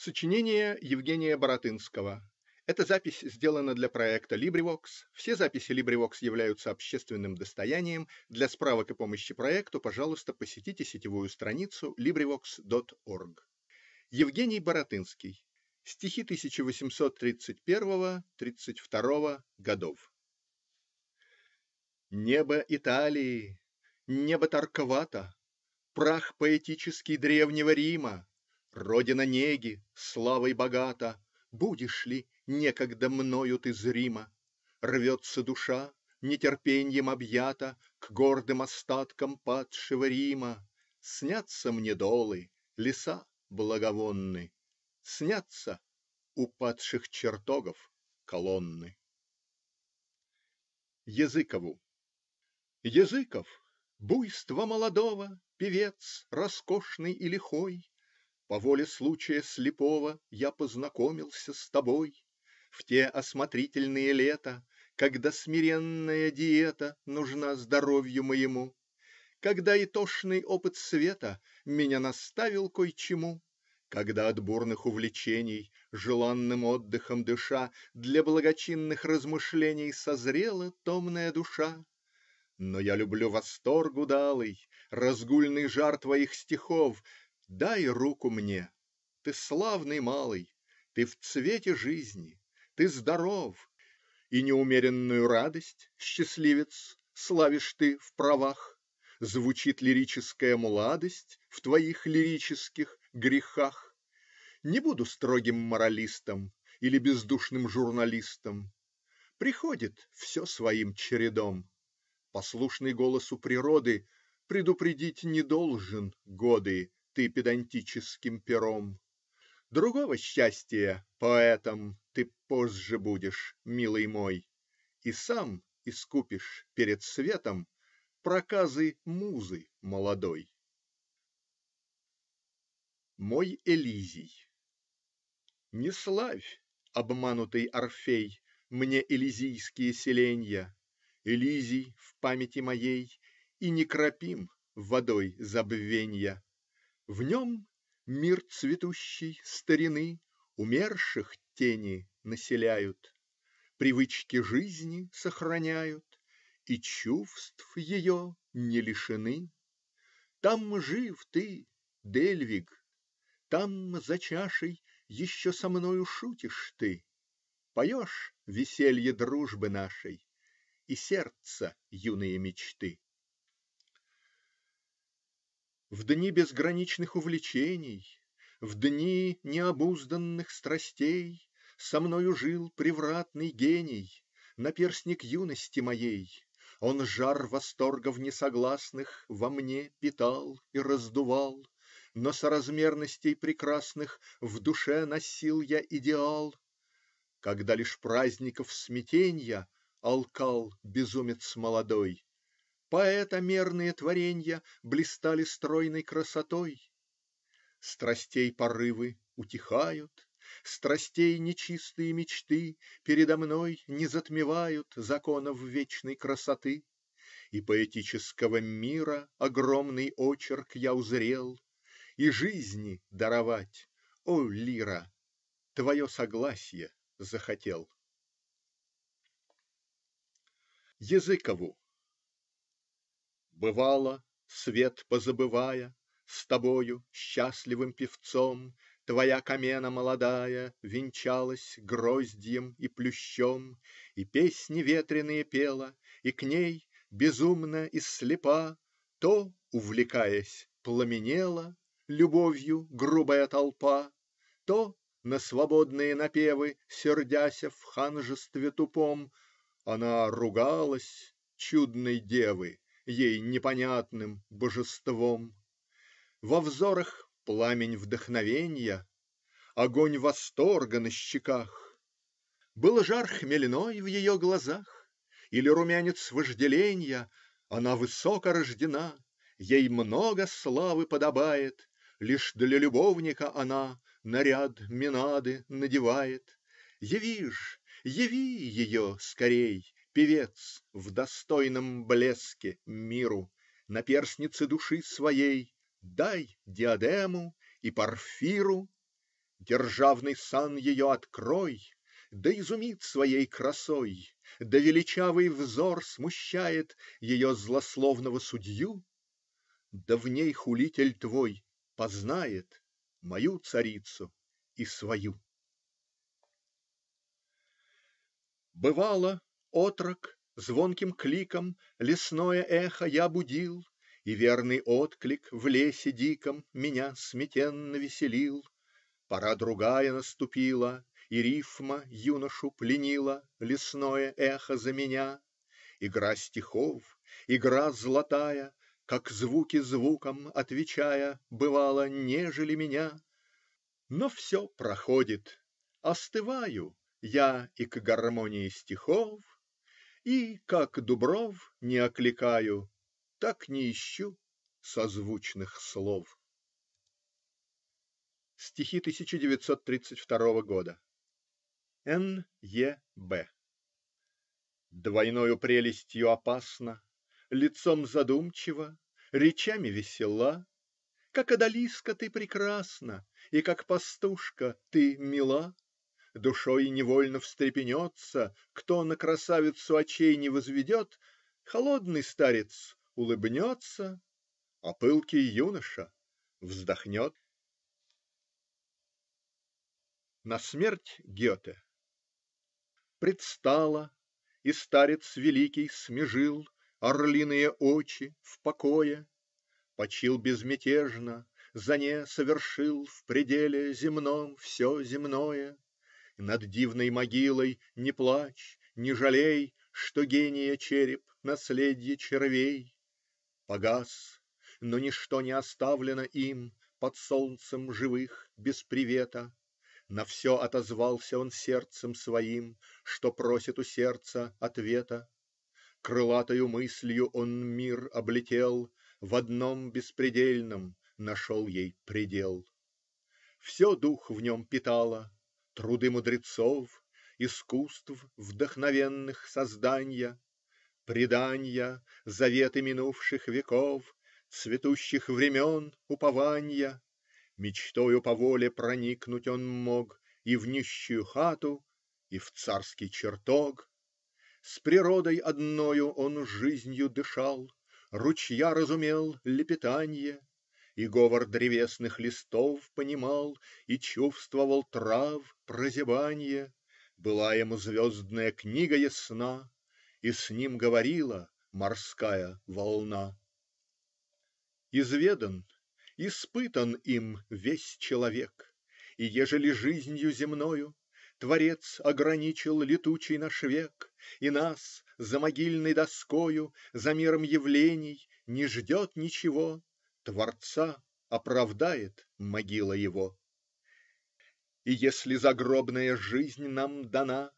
Сочинение Евгения Баратынского Эта запись сделана для проекта LibriVox. Все записи LibriVox являются общественным достоянием. Для справок и помощи проекту, пожалуйста, посетите сетевую страницу LibriVox.org. Евгений Баратынский. Стихи 1831-32 годов. Небо Италии, небо Тарквата, прах поэтический древнего Рима, Родина неги славой богата, Будешь ли некогда мною ты зрима? Рвется душа, нетерпеньем объята, К гордым остаткам падшего Рима. Снятся мне долы, леса благовонны, Снятся у падших чертогов колонны. Языкову Языков, буйство молодого Певец роскошный и лихой по воле случая слепого я познакомился с тобой В те осмотрительные лета, когда смиренная диета Нужна здоровью моему, Когда и тошный опыт света Меня наставил кой-чему, Когда от бурных увлечений, желанным отдыхом дыша, Для благочинных размышлений созрела томная душа. Но я люблю восторг удалый, разгульный жар твоих стихов. Дай руку мне, ты славный малый, ты в цвете жизни, ты здоров, и неумеренную радость, счастливец, славишь ты в правах, звучит лирическая младость в твоих лирических грехах. Не буду строгим моралистом или бездушным журналистом. Приходит все своим чередом. Послушный голосу природы, предупредить не должен годы ты педантическим пером, Другого счастья поэтом ты позже будешь, милый мой, И сам искупишь перед светом Проказы музы молодой. Мой Элизий Не славь, обманутый Орфей, Мне элизийские селенья, Элизий в памяти моей И не кропим водой забвенья. В нем мир цветущий старины Умерших тени населяют, Привычки жизни сохраняют И чувств ее не лишены. Там жив ты, Дельвиг, там за чашей Еще со мною шутишь ты, Поешь веселье дружбы нашей И сердца юные мечты. В дни безграничных увлечений, В дни необузданных страстей Со мною жил превратный гений, Наперсник юности моей Он жар восторгов несогласных Во мне питал и раздувал, Но соразмерностей прекрасных В душе носил я идеал, Когда лишь праздников смятенья Алкал безумец молодой поэта мерные творенья блистали стройной красотой. Страстей порывы утихают. Страстей нечистые мечты Передо мной не затмевают Законов вечной красоты. И поэтического мира Огромный очерк я узрел. И жизни даровать, о лира, Твое согласие захотел. Языкову Бывало, свет позабывая, С тобою, счастливым певцом, Твоя камена молодая Венчалась гроздьем и плющом И песни ветреные пела, И к ней, безумно и слепа, То, увлекаясь, пламенела Любовью грубая толпа, То, на свободные напевы Сердяся в ханжестве тупом, Она ругалась, чудной девы! ей непонятным божеством, Во взорах пламень вдохновенья, Огонь восторга на щеках, Был жар хмельной в ее глазах Или румянец вожделенья Она высоко рождена, ей много славы подобает, Лишь для любовника она наряд минады надевает. Яви ж, яви ее скорей! Певец в достойном блеске миру, Наперснице души своей Дай диадему и парфиру, Державный сан ее открой, Да изумит своей красой, Да величавый взор смущает Ее злословного судью, Да в ней хулитель твой познает Мою царицу и свою. Бывало Отрок звонким кликом Лесное эхо я будил, И верный отклик в лесе диком Меня смятенно веселил. Пора другая наступила, И рифма юношу пленила Лесное эхо за меня. Игра стихов, игра золотая, Как звуки звуком отвечая, Бывало, нежели меня. Но все проходит. Остываю Я и к гармонии стихов и, как Дубров, не окликаю, Так не ищу созвучных слов. Стихи 1932 года. Н. Е. Б. Двойною прелестью опасна, Лицом задумчиво, речами весела, Как одалиска ты прекрасна, И как пастушка ты мила душой невольно встрепенется, кто на красавицу очей не возведет, холодный старец улыбнется, а пылкий юноша вздохнет. На смерть Гете. Предстала, и старец великий смежил Орлиные очи в покое, Почил безмятежно, за не совершил В пределе земном все земное над дивной могилой не плачь, не жалей, Что гения череп наследие червей. Погас, но ничто не оставлено им Под солнцем живых без привета. На все отозвался он сердцем своим, Что просит у сердца ответа. Крылатою мыслью он мир облетел, В одном беспредельном нашел ей предел. Все дух в нем питало Труды мудрецов, искусств вдохновенных созданья, Преданья, заветы минувших веков, Цветущих времен упования, Мечтою по воле проникнуть он мог И в нищую хату, и в царский чертог. С природой одною он жизнью дышал, Ручья разумел лепетанье и говор древесных листов понимал И чувствовал трав прозябанье. Была ему звездная книга ясна, И с ним говорила морская волна. Изведан, испытан им весь человек, И ежели жизнью земною Творец ограничил летучий наш век, И нас за могильной доскою За миром явлений не ждет ничего творца оправдает могила его, И если загробная жизнь нам дана,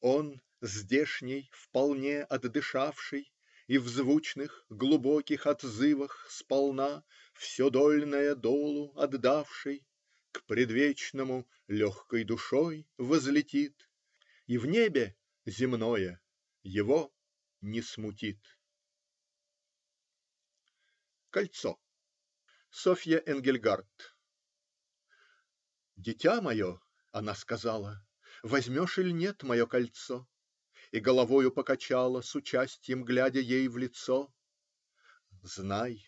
Он, здешний вполне отдышавший И в звучных, глубоких отзывах сполна Все дольное долу отдавший, К предвечному легкой душой возлетит, И в небе земное его не смутит. Кольцо. Софья Энгельгард "Дитя мое, она сказала, возьмешь или нет мое кольцо?" И головою покачала, с участием, глядя ей в лицо. Знай,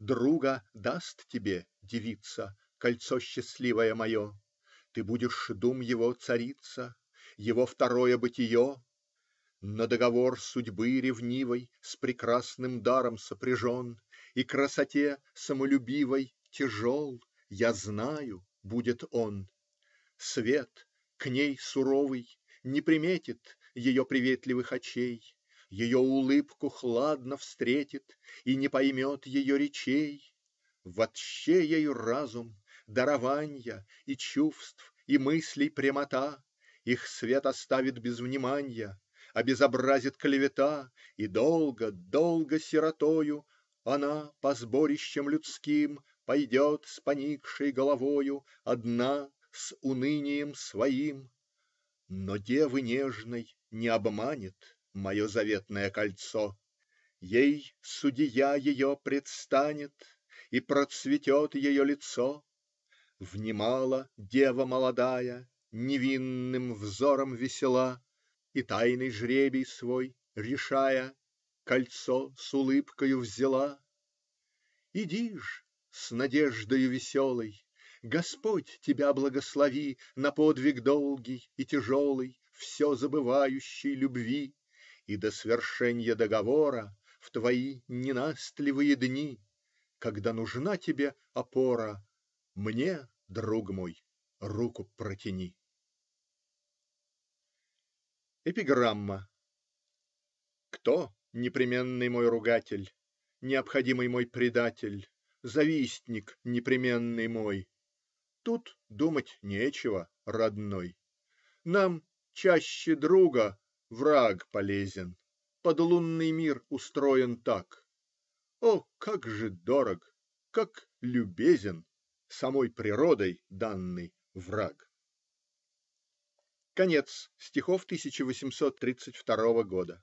друга даст тебе, девица, кольцо счастливое мое. Ты будешь дум его царица, его второе бытие. Но договор судьбы ревнивой с прекрасным даром сопряжен и красоте самолюбивой тяжел, Я знаю, будет он. Свет, к ней суровый, Не приметит ее приветливых очей, Ее улыбку хладно встретит И не поймет ее речей. Вообще ей разум, дарования И чувств, и мыслей прямота, Их свет оставит без внимания, Обезобразит клевета, И долго, долго сиротою она по сборищам людским Пойдет с поникшей головою Одна, с унынием своим, Но девы нежной не обманет Мое заветное кольцо. Ей судья ее предстанет, И процветет ее лицо. Внимала дева молодая, Невинным взором весела, И тайный жребий свой решая. Кольцо с улыбкою взяла. Иди ж с надеждою веселой! Господь тебя благослови На подвиг долгий и тяжелый Все забывающей любви И до свершения договора В твои ненастливые дни, Когда нужна тебе опора, Мне, друг мой, руку протяни. Эпиграмма. Кто непременный мой ругатель, необходимый мой предатель, завистник непременный мой, тут думать нечего, родной, нам чаще друга враг полезен, подлунный мир устроен так. О, как же дорог, как любезен самой природой данный враг! Конец стихов 1832 года.